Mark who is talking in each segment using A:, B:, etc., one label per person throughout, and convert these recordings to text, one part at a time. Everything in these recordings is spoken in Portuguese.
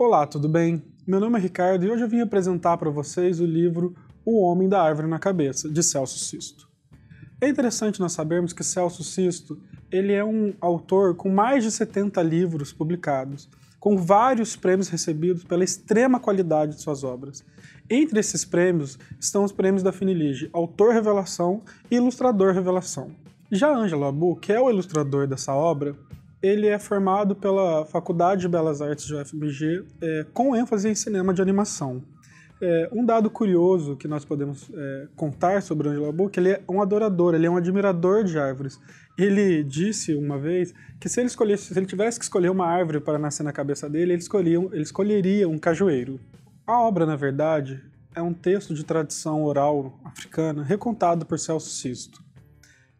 A: Olá, tudo bem? Meu nome é Ricardo e hoje eu vim apresentar para vocês o livro O Homem da Árvore na Cabeça, de Celso Sisto. É interessante nós sabermos que Celso Sisto ele é um autor com mais de 70 livros publicados, com vários prêmios recebidos pela extrema qualidade de suas obras. Entre esses prêmios estão os prêmios da Finilige, Autor Revelação e Ilustrador Revelação. Já Ângelo Abu, que é o ilustrador dessa obra, ele é formado pela Faculdade de Belas Artes de UFMG, é, com ênfase em cinema de animação. É, um dado curioso que nós podemos é, contar sobre Angelo Book, ele é um adorador, ele é um admirador de árvores. Ele disse uma vez que se ele escolhesse, se ele tivesse que escolher uma árvore para nascer na cabeça dele, ele escolheria, ele escolheria um cajueiro. A obra, na verdade, é um texto de tradição oral africana recontado por Celso Sisto,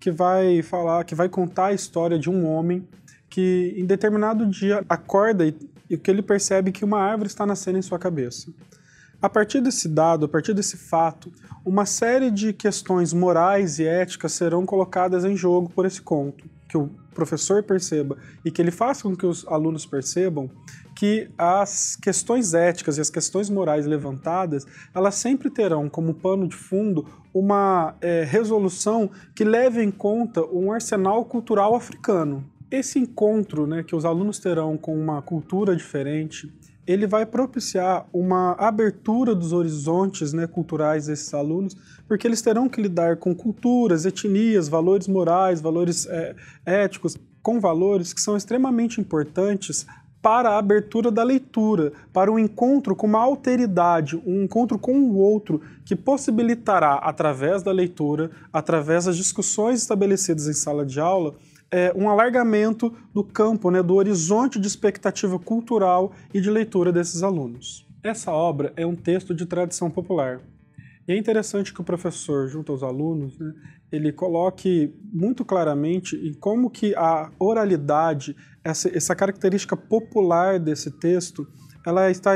A: que vai falar, que vai contar a história de um homem que em determinado dia acorda e, e que ele percebe é que uma árvore está nascendo em sua cabeça. A partir desse dado, a partir desse fato, uma série de questões morais e éticas serão colocadas em jogo por esse conto. Que o professor perceba e que ele faça com que os alunos percebam que as questões éticas e as questões morais levantadas, elas sempre terão como pano de fundo uma é, resolução que leve em conta um arsenal cultural africano. Esse encontro né, que os alunos terão com uma cultura diferente, ele vai propiciar uma abertura dos horizontes né, culturais desses alunos, porque eles terão que lidar com culturas, etnias, valores morais, valores é, éticos, com valores que são extremamente importantes para a abertura da leitura, para um encontro com uma alteridade, um encontro com o outro que possibilitará, através da leitura, através das discussões estabelecidas em sala de aula, é, um alargamento do campo, né, do horizonte de expectativa cultural e de leitura desses alunos. Essa obra é um texto de tradição popular. E é interessante que o professor, junto aos alunos, né, ele coloque muito claramente em como que a oralidade, essa, essa característica popular desse texto, ela está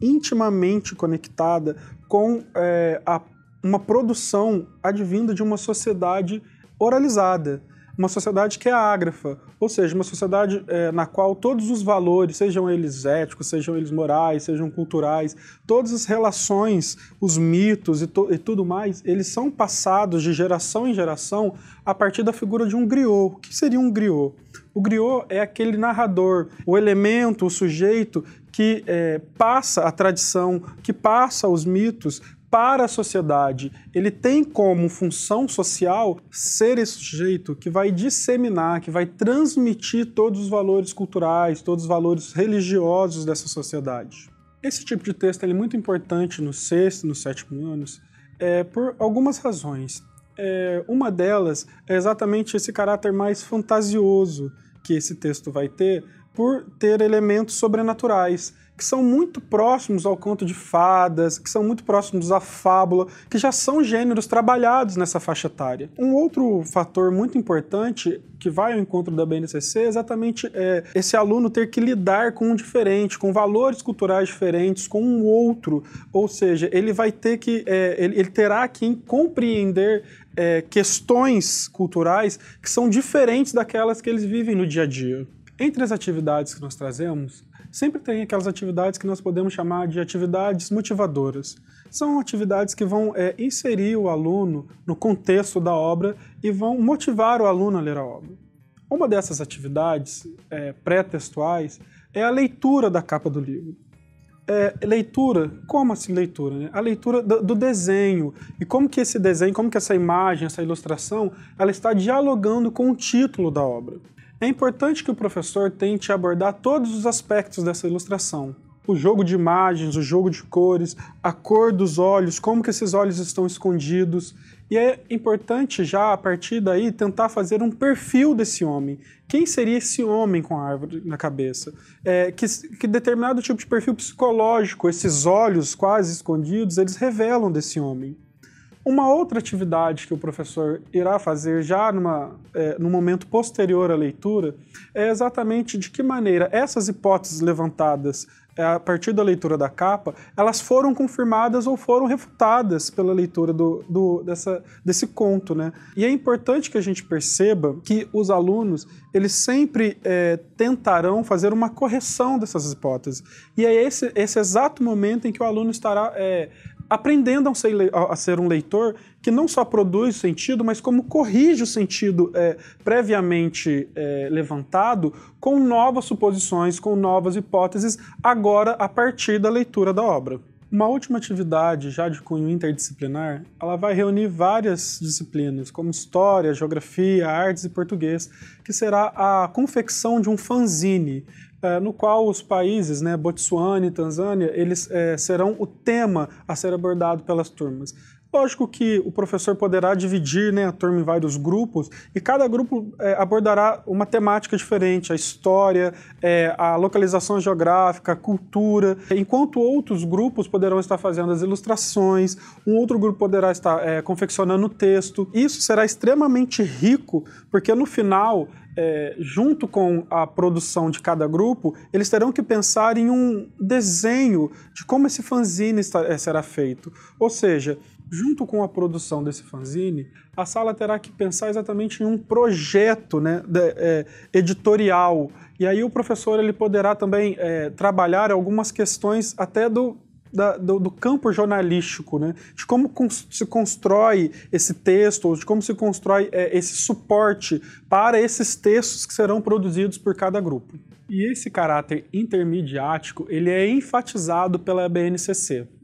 A: intimamente conectada com é, a, uma produção advinda de uma sociedade oralizada uma sociedade que é ágrafa, ou seja, uma sociedade é, na qual todos os valores, sejam eles éticos, sejam eles morais, sejam culturais, todas as relações, os mitos e, e tudo mais, eles são passados de geração em geração a partir da figura de um griot. O que seria um griot? O griot é aquele narrador, o elemento, o sujeito que é, passa a tradição, que passa os mitos para a sociedade, ele tem como função social ser esse sujeito que vai disseminar, que vai transmitir todos os valores culturais, todos os valores religiosos dessa sociedade. Esse tipo de texto é muito importante no sexto e no sétimo anos é, por algumas razões. É, uma delas é exatamente esse caráter mais fantasioso que esse texto vai ter por ter elementos sobrenaturais que são muito próximos ao conto de fadas, que são muito próximos à fábula, que já são gêneros trabalhados nessa faixa etária. Um outro fator muito importante que vai ao encontro da BNCC é exatamente é, esse aluno ter que lidar com um diferente, com valores culturais diferentes, com um outro, ou seja, ele vai ter que, é, ele, ele terá que compreender é, questões culturais que são diferentes daquelas que eles vivem no dia a dia. Entre as atividades que nós trazemos, sempre tem aquelas atividades que nós podemos chamar de atividades motivadoras. São atividades que vão é, inserir o aluno no contexto da obra e vão motivar o aluno a ler a obra. Uma dessas atividades é, pré-textuais é a leitura da capa do livro. É, leitura, como assim leitura? Né? A leitura do, do, desenho e como que esse desenho, como que essa imagem, essa ilustração, ela está dialogando com o título da obra. É importante que o professor tente abordar todos os aspectos dessa ilustração. O jogo de imagens, o jogo de cores, a cor dos olhos, como que esses olhos estão escondidos. E é importante já, a partir daí, tentar fazer um perfil desse homem. Quem seria esse homem com a árvore na cabeça? É, que, que determinado tipo de perfil psicológico, esses olhos quase escondidos, eles revelam desse homem. Uma outra atividade que o professor irá fazer já numa, é, no momento posterior à leitura é exatamente de que maneira essas hipóteses levantadas é, a partir da leitura da capa, elas foram confirmadas ou foram refutadas pela leitura do, do, dessa, desse conto, né? E é importante que a gente perceba que os alunos, eles sempre é, tentarão fazer uma correção dessas hipóteses. E é esse, esse exato momento em que o aluno estará é, aprendendo a ser, um leitor que não só produz sentido, mas como corrige o sentido é, previamente é, levantado com novas suposições, com novas hipóteses, agora a partir da leitura da obra. Uma última atividade, já de cunho interdisciplinar, ela vai reunir várias disciplinas, como história, geografia, artes e português, que será a confecção de um fanzine, é, no qual os países, né, Botsuana e Tanzânia, eles é, serão o tema a ser abordado pelas turmas. Lógico que o professor poderá dividir né, a turma em vários grupos e cada grupo é, abordará uma temática diferente, a história, é, a localização geográfica, a cultura, enquanto outros grupos poderão estar fazendo as ilustrações, um outro grupo poderá estar é, confeccionando o texto. Isso será extremamente rico, porque no final é, junto com a produção de cada grupo, eles terão que pensar em um desenho de como esse fanzine é, será feito. Ou seja, Junto com a produção desse fanzine, a sala terá que pensar exatamente em um projeto né, de, é, editorial. E aí o professor ele poderá também é, trabalhar algumas questões até do, da, do, do, campo jornalístico, né? de como cons se constrói esse texto, de como se constrói é, esse suporte para esses textos que serão produzidos por cada grupo. E esse caráter intermediático ele é enfatizado pela BNCC.